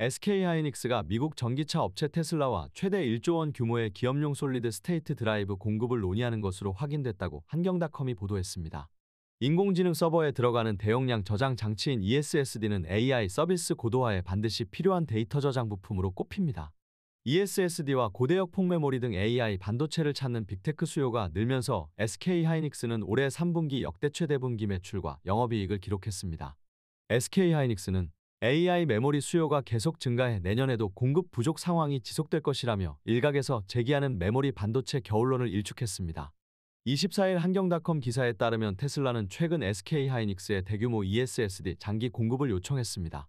SK 하이닉스가 미국 전기차 업체 테슬라와 최대 1조 원 규모의 기업용 솔리드 스테이트 드라이브 공급을 논의하는 것으로 확인됐다고 한경닷컴이 보도했습니다. 인공지능 서버에 들어가는 대용량 저장 장치인 ESSD는 AI 서비스 고도화에 반드시 필요한 데이터 저장 부품으로 꼽힙니다. ESSD와 고대역 폭메모리 등 AI 반도체를 찾는 빅테크 수요가 늘면서 SK 하이닉스는 올해 3분기 역대 최대 분기 매출과 영업이익을 기록했습니다. SK 하이닉스는 AI 메모리 수요가 계속 증가해 내년에도 공급 부족 상황이 지속될 것이라며 일각에서 제기하는 메모리 반도체 겨울론을 일축했습니다. 24일 한경닷컴 기사에 따르면 테슬라는 최근 SK 하이닉스의 대규모 ESSD 장기 공급을 요청했습니다.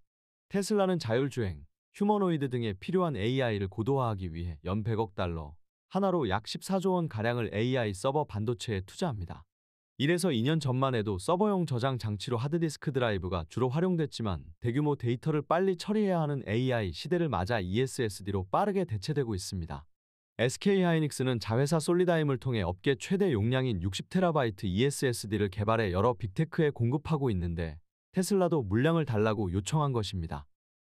테슬라는 자율주행, 휴머노이드 등에 필요한 AI를 고도화하기 위해 연 100억 달러, 하나로 약 14조 원가량을 AI 서버 반도체에 투자합니다. 이래서 2년 전만 해도 서버용 저장 장치로 하드디스크 드라이브가 주로 활용됐지만 대규모 데이터를 빨리 처리해야 하는 AI 시대를 맞아 ESSD로 빠르게 대체되고 있습니다. SK 하이닉스는 자회사 솔리다임을 통해 업계 최대 용량인 60TB ESSD를 개발해 여러 빅테크에 공급하고 있는데 테슬라도 물량을 달라고 요청한 것입니다.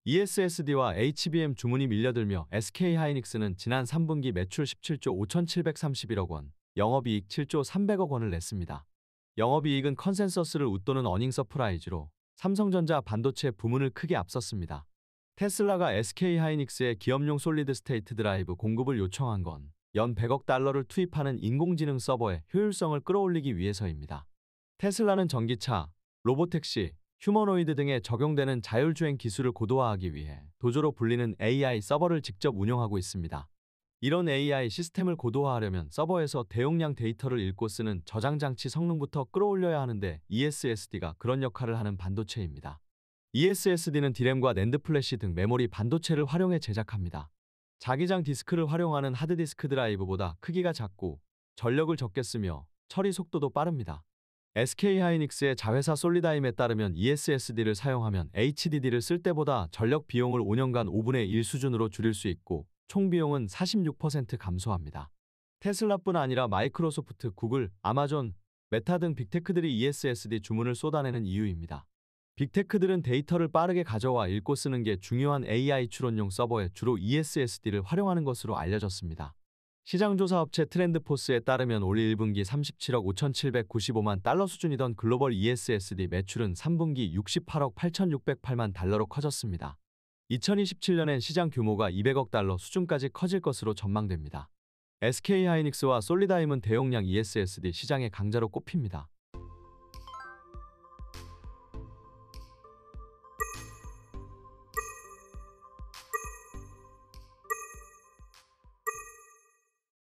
ESSD와 HBM 주문이 밀려들며 SK 하이닉스는 지난 3분기 매출 17조 5,731억 원, 영업이익 7조 300억 원을 냈습니다. 영업이익은 컨센서스를 웃도는 어닝 서프라이즈로 삼성전자 반도체 부문을 크게 앞섰습니다. 테슬라가 SK하이닉스의 기업용 솔리드 스테이트 드라이브 공급을 요청한 건 연 100억 달러를 투입하는 인공지능 서버의 효율성을 끌어올리기 위해서입니다. 테슬라는 전기차, 로보택시, 휴머노이드 등에 적용되는 자율주행 기술을 고도화하기 위해 도조로 불리는 AI 서버를 직접 운영하고 있습니다. 이런 AI 시스템을 고도화하려면 서버에서 대용량 데이터를 읽고 쓰는 저장 장치 성능부터 끌어올려야 하는데 ESSD가 그런 역할을 하는 반도체입니다. ESSD는 디램과 낸드 플래시 등 메모리 반도체를 활용해 제작합니다. 자기장 디스크를 활용하는 하드디스크 드라이브보다 크기가 작고 전력을 적게 쓰며 처리 속도도 빠릅니다. SK 하이닉스의 자회사 솔리다임에 따르면 ESSD를 사용하면 HDD를 쓸 때보다 전력 비용을 5년간 5분의 1 수준으로 줄일 수 있고 총 비용은 46% 감소합니다. 테슬라뿐 아니라 마이크로소프트, 구글, 아마존, 메타 등 빅테크들이 ESSD 주문을 쏟아내는 이유입니다. 빅테크들은 데이터를 빠르게 가져와 읽고 쓰는 게 중요한 AI 추론용 서버에 주로 ESSD를 활용하는 것으로 알려졌습니다. 시장조사 업체 트렌드포스에 따르면 올 1분기 37억 5,795만 달러 수준이던 글로벌 ESSD 매출은 3분기 68억 8,608만 달러로 커졌습니다. 2027년엔 시장 규모가 200억 달러 수준까지 커질 것으로 전망됩니다. SK하이닉스와 솔리다임은 대용량 ESSD 시장의 강자로 꼽힙니다.